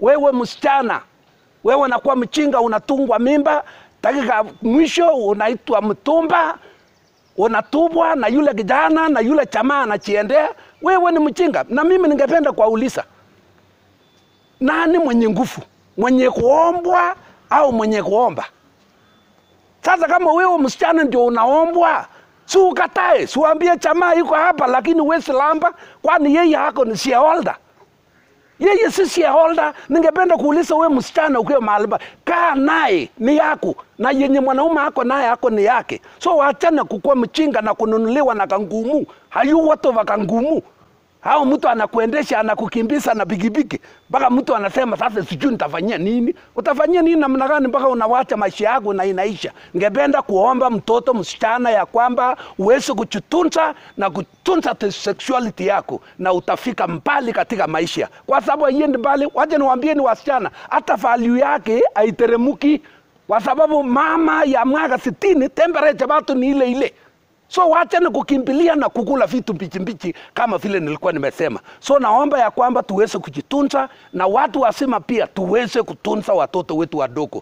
wewe msichana, wewe unakuwa mchinga, unatungwa mimba, dakika mwisho unaitwa mtumba, unatubwa na yule kijana na yule chamaa anachiendea. Wewe ni mchinga. Na mimi ningependa kuwauliza, nani mwenye nguvu, mwenye kuombwa au mwenye kuomba? Sasa kama wewe msichana ndio unaombwa, si ukatae, siwambie chamaa iko hapa, lakini wesilamba, kwani yeye hako ni shareholder yeye si shareholder. Ningependa kuuliza we msichana ukiwa mahali kaa naye ni yako na yenye mwanaume ako naye ako ni yake, so waachane kukua mchinga na kununuliwa na kangumu hayu watu wa kangumu hao mtu anakuendesha anakukimbiza na pikipiki mpaka mtu anasema sasa sijui nitafanyia nini. Utafanyia nini namna gani mpaka unawacha maisha yako na inaisha? Ningependa kuomba mtoto msichana ya kwamba uweze kujitunza na kutunza sexuality yako na utafika mbali katika maisha. Kwa sababu haiendi mbali, waje niwaambie ni wasichana hata value yake haiteremuki kwa sababu mama ya mwaka sitini temperature bado ni ile ile. So wachane kukimbilia na kukula vitu mbichi mbichi kama vile nilikuwa nimesema. So naomba ya kwamba tuweze kujitunza na watu wasima pia tuweze kutunza watoto wetu wadogo.